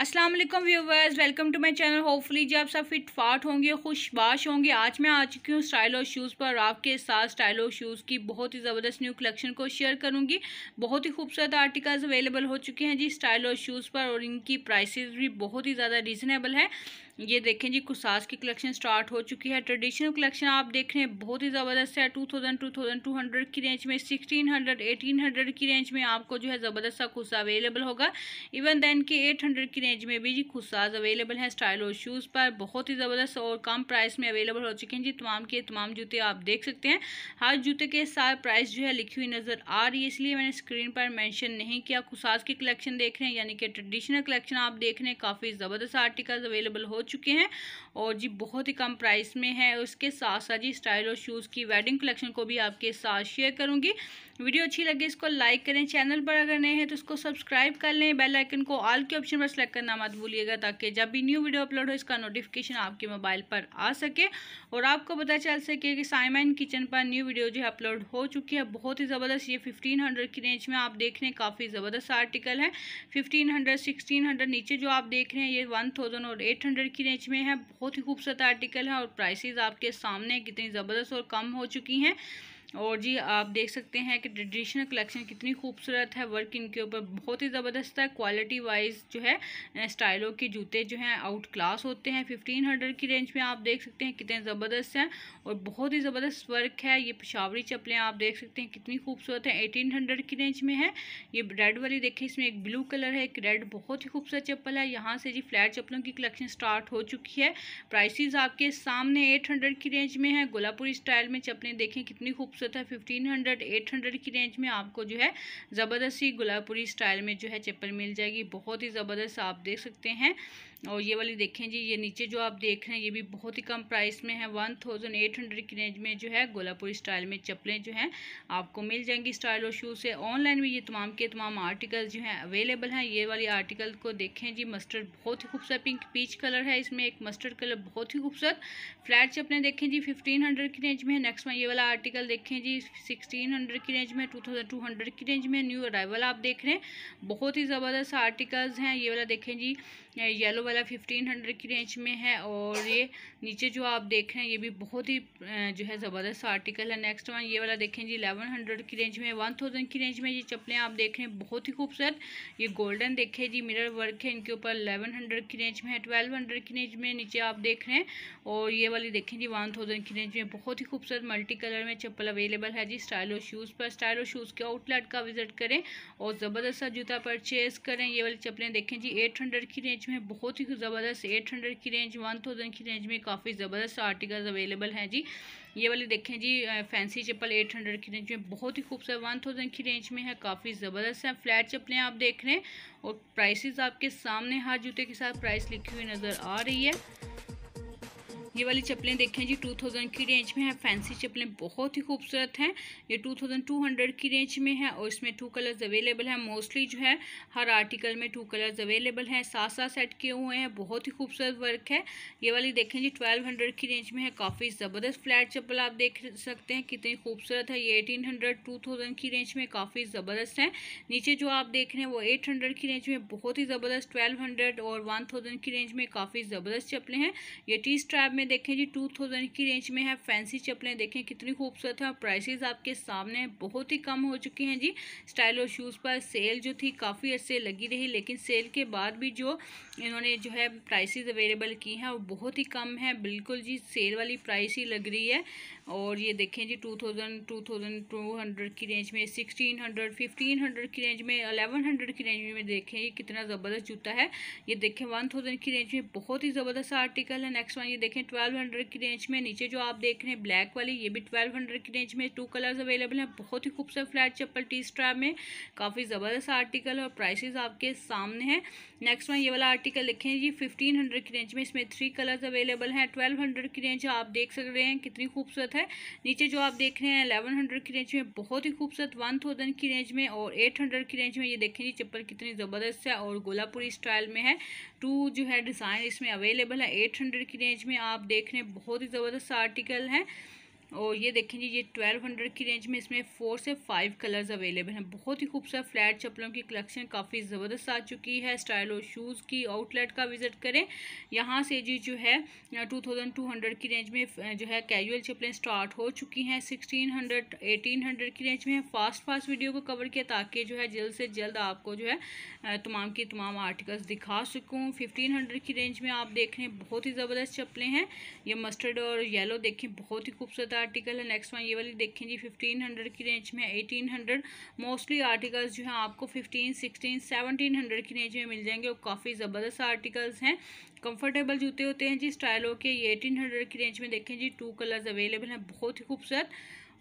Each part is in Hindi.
अस्सलाम वालेकुम viewers welcome to my channel hopefully जी आप सब फिट फाट होंगे खुशबाश होंगे आज मैं आ चुकी हूँ स्टाइल और शूज़ पर आपके साथ स्टाइल और शूज़ की बहुत ही ज़बरदस्त न्यू कलेक्शन को शेयर करूँगी बहुत ही खूबसूरत आर्टिकल्स अवेलेबल हो चुके हैं जी स्टाइल और शूज़ पर और इनकी प्राइसेस भी बहुत ही ज़्यादा रीज़नेबल है ये देखें जी कुसास की कलेक्शन स्टार्ट हो चुकी है ट्रेडिशनल कलेक्शन आप देख रहे हैं बहुत ही ज़बरदस्त है two thousand two thousand two hundred की रेंज में सिक्सटीन हंड्रेड एटीन हंड्रेड की रेंज में आपको जो है ज़बरदस्त सा खुसा अवेलेबल होगा इवन दैन के एट हंड्रेड की रेंज में भी जी खुसाज अवेलेबल है स्टाइल और शूज़ पर बहुत ही ज़बरदस्त और कम प्राइस में अवेलेबल हो चुके हैं जी तमाम के तमाम जूते आप देख सकते हैं हर जूते के साथ प्राइस जो है लिखी हुई नज़र आ रही है इसलिए मैंने स्क्रीन पर मैंशन नहीं किया खुसाज की कलेक्शन देख रहे हैं यानी कि ट्रेडिशनल कलेक्शन आप देख रहे हैं काफ़ी ज़बरदस्त आर्टिकल्स अवेलेबल हो चुके हैं और जी बहुत ही कम प्राइस में है उसके साथ साथ जी स्टाइल और शूज़ की वेडिंग कलेक्शन को भी आपके साथ शेयर करूँगी वीडियो अच्छी लगे इसको लाइक करें चैनल पर अगर नए हैं तो इसको सब्सक्राइब कर लें बेल आइकन को ऑल के ऑप्शन पर सेलेक्ट करना मत भूलिएगा ताकि जब भी न्यू वीडियो अपलोड हो इसका नोटिफिकेशन आपके मोबाइल पर आ सके और आपको पता चल सके कि साइमैन किचन पर न्यू वीडियो जो है अपलोड हो चुकी है बहुत ही ज़बरदस्त ये फिफ्टीन हंड्रेड की रेंज में आप देख रहे हैं काफ़ी ज़बरदस्त आर्टिकल है फिफ्टीन हंड्रेड सिक्सटीन हंड्रेड नीचे जो आप देख रहे हैं ये वन थाउजेंड और एट हंड्रेड की रेंज में है बहुत ही खूबसूरत आर्टिकल है और प्राइसेज आपके सामने कितनी ज़बरदस्त और कम हो चुकी हैं और जी आप देख सकते हैं कि ट्रेडिशनल कलेक्शन कितनी खूबसूरत है वर्क इनके ऊपर बहुत ही ज़बरदस्त है क्वालिटी वाइज जो है स्टाइलों के जूते जो हैं आउट क्लास होते हैं फिफ्टीन हंड्रेड की रेंज में आप देख सकते हैं कितने ज़बरदस्त हैं और बहुत ही ज़बरदस्त वर्क है ये पिशावरी चप्पलें आप देख सकते हैं कितनी खूबसूरत है एटीन हंड्रेड की रेंज में है ये रेड वाली देखिए इसमें एक ब्लू कलर है एक रेड बहुत ही खूबसूरत चप्पल है यहाँ से जी फ्लैट चप्पलों की कलेक्शन स्टार्ट हो चुकी है प्राइसिस आपके सामने एट हंड्रेड की रेंज में है गोलापुरी स्टाइल में चप्पलें देखें कितनी खूबसूरत सिक्स तथा फिफ्टीन हंड्रेड एट हंड्रेड की रेंज में आपको जो है ज़बरदस्त गुलाबपुरी स्टाइल में जो है चप्पल मिल जाएगी बहुत ही ज़बरदस्त आप देख सकते हैं और ये वाली देखें जी ये नीचे जो आप देख रहे हैं ये भी बहुत ही कम प्राइस में है वन थाउजेंड एट हंड्रेड की रेंज में जो है गोलापुरी स्टाइल में चप्पलें जो हैं आपको मिल जाएंगी स्टाइल और शूज़ से ऑनलाइन में ये तमाम के तमाम आर्टिकल जो हैं अवेलेबल हैं ये वाली आर्टिकल को देखें जी मस्टर्ड बहुत ही खूबसूरत पिंक पीच कलर है इसमें एक मस्टर्ड कलर बहुत ही खूबसूरत फ्लैट चप्पलें देखें जी फिफ्टीन हंड्रेड की रेंज में नेक्स्ट में ये वाला आर्टिकल देखें जी सिक्सटीन हंड्रेड की रेंज में टू थाउजेंड टू हंड्रेड की रेंज में न्यू अराइवल आप देख रहे हैं बहुत ही ज़बरदस्त आर्टिकल्स हैं ये वाला देखें जी येलो वाला फिफ्टीन हंड्रेड की रेंज में है और ये नीचे जो आप देख रहे हैं ये भी बहुत ही जो है ज़बरदस्त आर्टिकल है नेक्स्ट वन ये वाला देखें जी एलेवन हंड्रेड की रेंज में वन थाउजेंड की रेंज में ये चप्पलें आप देख रहे हैं बहुत ही खूबसूरत ये गोल्डन देखें जी मिरर वर्क है इनके ऊपर एलेवन हंड्रेड की रेंज में है ट्वेल्व हंड्रेड की रेंज में नीचे आप देख रहे हैं और ये वाली देखें जी वन थाउजेंड की रेंज में बहुत ही खूबसूरत मल्टी कलर में चप्पल अवेलेबल है जी स्टाइलो शूज़ पर स्टाइलो शूज़ के आउटलेट का विजिट करें और ज़बरदस्त जूता परचेज़ करें ये वाली चप्पलें देखें जी एट हंड्रेड की रेंज में बहुत आर्टिकल ज़बरदस्त एट हंड्रेड की रेंज वन थाउजेंड की रेंज में काफ़ी ज़बरदस्त आर्टिकल्स अवेलेबल हैं जी ये वाले देखें जी फैंसी चप्पल एट हंड्रेड की रेंज में बहुत ही खूबसूरत वन थाउजेंड की रेंज में है काफ़ी ज़बरदस्त है फ्लैट चप्पलें आप देख रहे हैं और प्राइसेस आपके सामने हर जूते के साथ प्राइस लिखी हुई नज़र आ रही है ये वाली चप्पलें देखें जी 2000 की रेंज में है फैंसी चप्पलें बहुत ही खूबसूरत हैं ये 2200 की रेंज में है और इसमें टू कलर्स अवेलेबल हैं मोस्टली जो है हर आर्टिकल में टू कलर्स अवेलेबल हैं साथ साथ सेट किए हुए हैं बहुत ही खूबसूरत वर्क है ये वाली देखें जी 1200 की रेंज में है काफ़ी ज़बरदस्त फ्लैट चप्पल आप देख सकते हैं कितनी खूबसूरत है ये एटीन हंड्रेड की रेंज में काफ़ी ज़बरदस्त है नीचे जो आप देख रहे हैं वो एट की रेंज में बहुत ही ज़बरदस्त ट्वेल्व और वन की रेंज में काफ़ी ज़बरदस्त चप्पलें हैं ये टी स्ट्रैप में देखें जी टू थाउजेंड की रेंज में है फैंसी चप्पलें देखें कितनी खूबसूरत है और प्राइसेस आपके सामने बहुत ही कम हो चुकी हैं जी स्टाइल और शूज़ पर सेल जो थी काफ़ी अच्छे लगी रही लेकिन सेल के बाद भी जो इन्होंने जो है प्राइसेस अवेलेबल की हैं वो बहुत ही कम है बिल्कुल जी सेल वाली प्राइस ही लग रही है और ये देखें जी two thousand two thousand two hundred की रेंज में सिक्सटीन हंड्रेड फिफ्टीन हंड्रेड की रेंज में अलेवन हंड्रेड की रेंज में देखें ये कितना ज़बरदस्त जूता है ये देखें वन थाउजेंड की रेंज में बहुत ही ज़बरदस्त आर्टिकल है नेक्स्ट वन ये देखें ट्वेल्व हंड्रेड की रेंज में नीचे जो आप देख रहे हैं ब्लैक वाली ये भी ट्वेल्व हंड्रेड की रेंज में टू कलर्स अवेलेबल हैं बहुत ही खूबसूरत फ्लैट चप्पल टी स्ट्रैप में काफ़ी ज़बरदस्त आर्टिकल और प्राइस आपके सामने हैं नेक्स्ट वन ये वाला आर्टिकल देखें जी फिफ्टीन हंड्रेड की रेंज में इसमें थ्री कलर्स अवेलेबल हैं ट्वेल्व हंड्रेड की रेंज आप देख सक रहे हैं कितनी खूबसूरत है है नीचे जो आप देख रहे हैं एलेवन हंड्रेड की रेंज में बहुत ही खूबसूरत वन थाउजेंड की रेंज में और एट हंड्रेड की रेंज में ये देखें जी चप्पल कितनी ज़बरदस्त है और गोलापुरी स्टाइल में है टू जो है डिज़ाइन इसमें अवेलेबल है एट हंड्रेड की रेंज में आप देख रहे हैं बहुत ही ज़बरदस्त आर्टिकल है और ये देखें जी ये ट्वेल्व हंड्रेड की रेंज में इसमें फोर से फाइव कलर्स अवेलेबल हैं बहुत ही खूबसूरत फ्लैट चप्पलों की कलेक्शन काफ़ी ज़बरदस्त आ चुकी है स्टाइल और शूज़ की आउटलेट का विज़िट करें यहाँ से जी जो है टू थाउजेंड टू हंड्रेड की रेंज में जो है कैजुअल चप्पलें स्टार्ट हो चुकी हैं सिक्सटीन हंड्रेड एटीन हंड्रेड की रेंज में फास्ट फास्ट वीडियो को कवर किया ताकि जो है जल्द से जल्द आपको जो है तमाम की तमाम आर्टिकल्स दिखा सकूँ फिफ्टीन हंड्रेड की रेंज में आप देख रहे हैं बहुत ही ज़बरदस्त चप्पलें हैं ये मस्टर्ड और येलो देखें बहुत ही खूबसूरत आर्टिकल है नेक्स्ट वन ये वाली देखें जी फिफ्टीन हंड्रेड की रेंज में एटीन हंड्रेड मोस्टली आर्टिकल्स जो हैं आपको फिफ्टीन सिक्सटीन सेवनटीन हंड्रेड की रेंज में मिल जाएंगे और काफ़ी ज़बरदस्त आर्टिकल्स हैं कंफर्टेबल जूते होते हैं जी स्टाइलों के ये एटीन हंड्रेड की रेंज में देखें जी टू कलर्स अवेलेबल हैं बहुत ही खूबसूरत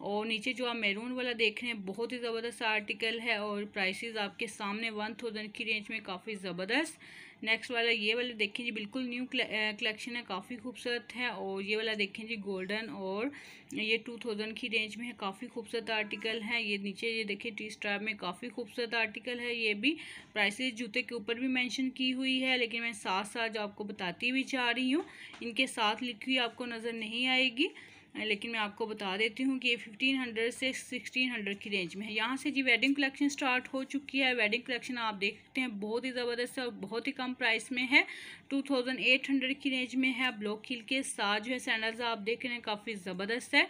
और नीचे जो आप मैरून वाला देख रहे हैं बहुत ही ज़बरदस्त आर्टिकल है और प्राइसेस आपके सामने वन थाउजेंड की रेंज में काफ़ी ज़बरदस्त नेक्स्ट वाला ये वाला देखें जी बिल्कुल न्यू कलेक्शन है काफ़ी खूबसूरत है और ये वाला देखें जी गोल्डन और ये टू थाउजेंड की रेंज में है काफ़ी खूबसूरत आर्टिकल है ये नीचे ये देखें टी स्ट्राइप में काफ़ी खूबसूरत आर्टिकल है ये भी प्राइसेस जूते के ऊपर भी मैंशन की हुई है लेकिन मैं साथ साथ जो आपको बताती भी जा रही हूँ इनके साथ लिखी हुई आपको नज़र नहीं आएगी लेकिन मैं आपको बता देती हूँ कि ये फिफ्टीन हंड्रेड से सिक्सटीन हंड्रेड की रेंज में है यहाँ से जी वेडिंग कलेक्शन स्टार्ट हो चुकी है वेडिंग कलेक्शन आप देखते हैं बहुत ही ज़बरदस्त और बहुत ही कम प्राइस में है टू थाउजेंड एट हंड्रेड की रेंज में है ब्लॉक हिल के साथ जो है सैंडल्स आप देख रहे हैं काफ़ी ज़बरदस्त है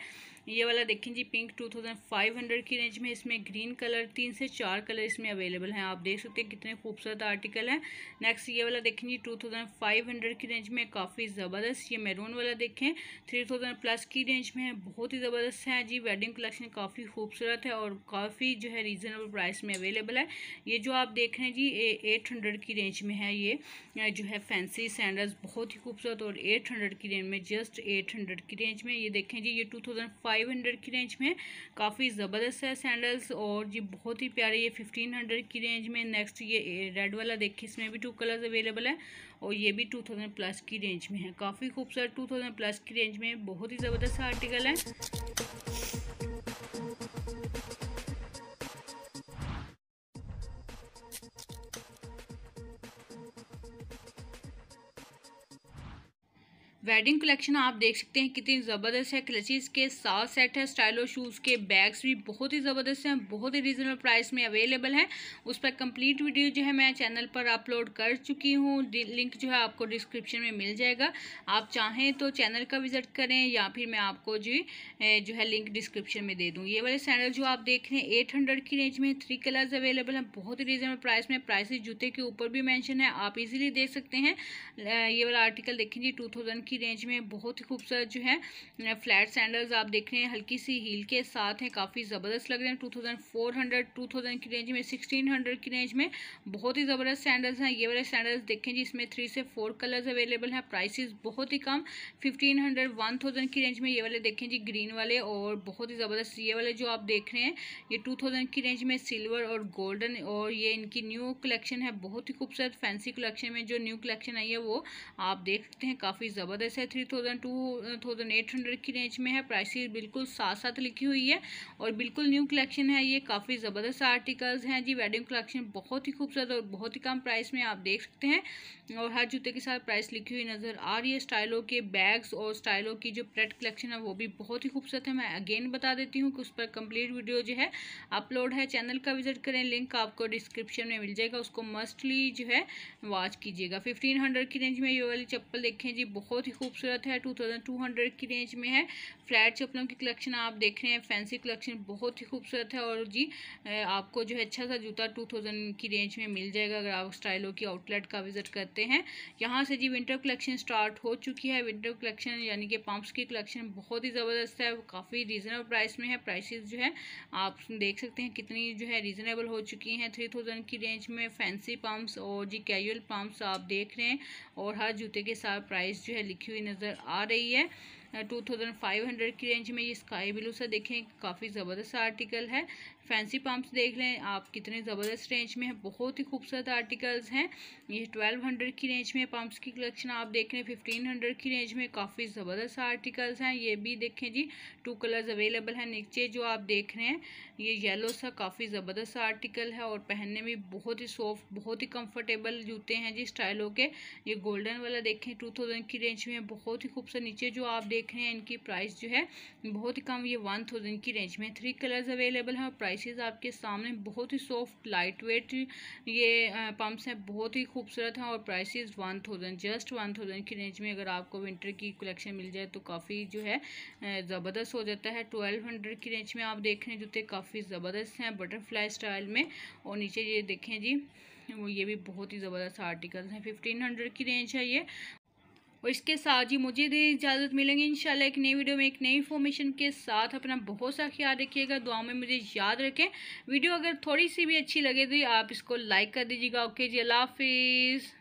ये वाला देखें जी pink two thousand five hundred की रेंज में इसमें ग्रीन कलर तीन से चार कलर इसमें अवेलेबल हैं आप देख सकते हैं कितने खूबसूरत आर्टिकल हैं नेक्स्ट ये वाला देखें जी टू थाउजेंड फाइव हंड्रेड की रेंज में काफ़ी ज़बरदस्त ये मैरून वाला देखें थ्री थाउजेंड प्लस की रेंज में है बहुत ही ज़बरदस्त है जी वेडिंग कलेक्शन काफ़ी खूबसूरत है और काफ़ी जो है रीज़नेबल प्राइस में अवेलेबल है ये जो आप देख रहे हैं जी एट हंड्रेड की रेंज में है ये जो है फैंसी सैंडल्स बहुत ही खूबसूरत और एट हंड्रेड की रेंज में जस्ट एट हंड्रेड की रेंज में ये देखें जी ये two thousand five five hundred की रेंज में काफ़ी ज़बरदस्त है सैंडल्स और जी बहुत ही प्यारे ये फिफ्टीन हंड्रेड की रेंज में नेक्स्ट ये रेड वाला देखिए इसमें भी टू कलर्स अवेलेबल है और ये भी टू थाउजेंड प्लस की रेंज में है काफ़ी खूबसूरत टू थाउजेंड प्लस की रेंज में बहुत ही ज़बरदस्त आर्टिकल है वेडिंग कलेक्शन आप देख सकते हैं कितनी ज़बरदस्त है क्लचिस के साथ सेट है स्टाइलो शूज़ के बैग्स भी बहुत ही ज़बरदस्त हैं बहुत ही रीज़नेबल प्राइस में अवेलेबल है उस पर कंप्लीट वीडियो जो है मैं चैनल पर अपलोड कर चुकी हूँ लिंक जो है आपको डिस्क्रिप्शन में मिल जाएगा आप चाहें तो चैनल का विज़िट करें या फिर मैं आपको जी जो है लिंक डिस्क्रिप्शन में दे दूँ ये वाले सैंडल जो आप देख रहे हैं एट की रेंज में थ्री कलर्स अवेलेबल हैं बहुत ही रीज़नेबल प्राइस में प्राइस जूते के ऊपर भी मैंशन है आप ईजिली देख सकते हैं ये वाला आर्टिकल देखें जी टू की रेंज में बहुत ही खूबसूरत जो है फ्लैट सैंडल्स आप देख रहे हैं हल्की सी हील के साथ हैं काफ़ी ज़बरदस्त लग रहे हैं two thousand four hundred two thousand की रेंज में सिक्सटीन हंड्रेड की रेंज में बहुत ही ज़बरदस्त सैंडल्स हैं ये वाले सैंडल्स देखें जी इसमें थ्री से फोर कलर्स अवेलेबल हैं प्राइसेस बहुत ही कम फिफ्टीन हंड्रेड वन थाउजेंड की रेंज में ये वाले देखें जी ग्रीन वाले और बहुत ही ज़बरदस्त ये वाले जो आप देख रहे हैं ये टू थाउजेंड की रेंज में सिल्वर और गोल्डन और ये इनकी न्यू कलेक्शन है बहुत ही खूबसूरत फैंसी कलेक्शन में जो न्यू कलेक्शन आई है वो आप देख सकते हैं काफ़ी ज़बरदस्त अदर्स है three thousand two thousand eight hundred की रेंज में है प्राइसेस बिल्कुल साथ साथ लिखी हुई है और बिल्कुल न्यू कलेक्शन है ये काफ़ी ज़बरदस्त आर्टिकल्स हैं जी वेडिंग कलेक्शन बहुत ही खूबसूरत और बहुत ही कम प्राइस में आप देख सकते हैं और हर जूते के साथ प्राइस लिखी हुई नज़र आ रही है स्टाइलों के बैग्स और स्टाइलों की जो प्रेट कलेक्शन है वो भी बहुत ही खूबसूरत है मैं अगेन बता देती हूँ कि उस पर कंप्लीट वीडियो जो है अपलोड है चैनल का विजिट करें लिंक आपको डिस्क्रिप्शन में मिल जाएगा उसको मस्टली जो है वॉच कीजिएगा फिफ्टीन हंड्रेड की रेंज में ये वाली चप्पल देखें जी बहुत ही खूबसूरत है टू थाउजेंड टू हंड्रेड की रेंज में है फ्लैट चप्पलों की कलेक्शन आप देख रहे हैं फैंसी कलेक्शन बहुत ही खूबसूरत है और जी आपको जो है अच्छा सा जूता टू थाउजेंड की रेंज में मिल जाएगा अगर आप स्टाइलों की आउटलेट का विजिट करते हैं यहाँ से जी विंटर कलेक्शन स्टार्ट हो चुकी है विंटर कलेक्शन यानी कि पम्प्स की कलेक्शन बहुत ही ज़बरदस्त है काफ़ी रीज़नेबल प्राइस में है प्राइसिस जो है आप देख सकते हैं कितनी जो है रीज़नेबल हो चुकी हैं थ्री थाउजेंड की रेंज में फैंसी पम्प्स और जी कैजल पम्प्स आप देख रहे हैं और हर जूते के साथ प्राइस जो है लिखी हुई नज़र आ रही है टू थाउजेंड फाइव हंड्रेड की रेंज में ये स्काई ब्लू सा देखें काफ़ी ज़बरदस्त आर्टिकल है फैंसी पम्प्स देख लें आप कितने ज़बरदस्त रेंज में है बहुत ही खूबसूरत आर्टिकल्स हैं ये ट्वेल्व हंड्रेड की रेंज में पम्प्स की कलेक्शन आप देख लें फिफ्टीन हंड्रेड की रेंज में काफ़ी ज़बरदस्त आर्टिकल्स हैं ये भी देखें जी टू कलर्स अवेलेबल हैं नीचे जो आप देख रहे हैं ये येलो सा काफ़ी ज़बरदस्त आर्टिकल है और पहनने में बहुत ही सॉफ्ट बहुत ही कम्फर्टेबल जूते हैं जी स्टाइलो के ये गोल्डन वाला देखें टू थाउजेंड की रेंज में बहुत ही खूबसूरत नीचे जो आप देख रहे हैं इनकी प्राइस जो है बहुत ही कम ये वन थाउजेंड की रेंज में थ्री कलर्स अवेलेबल हैं और प्राइस प्राइसेस आपके सामने बहुत ही सॉफ्ट लाइट वेट ये पम्प्स हैं बहुत ही खूबसूरत हैं और prices one thousand just one thousand की रेंज में अगर आपको विंटर की कलेक्शन मिल जाए तो काफ़ी जो है ज़बरदस्त हो जाता है ट्वेल्व हंड्रेड की रेंज में आप देख रहे हैं जूते काफ़ी ज़बरदस्त हैं बटरफ्लाई स्टाइल में और नीचे ये देखें जी वो ये भी बहुत ही ज़बरदस्त आर्टिकल्स हैं फिफ्टीन हंड्रेड की रेंज है ये और इसके साथ ही मुझे दे इजाज़त मिलेंगे इन एक नई वीडियो में एक नई इन्फॉर्मेशन के साथ अपना बहुत सा ख्याल रखिएगा दुआ में मुझे याद रखें वीडियो अगर थोड़ी सी भी अच्छी लगे तो आप इसको लाइक कर दीजिएगा ओके जी अल्लाह हाफिज़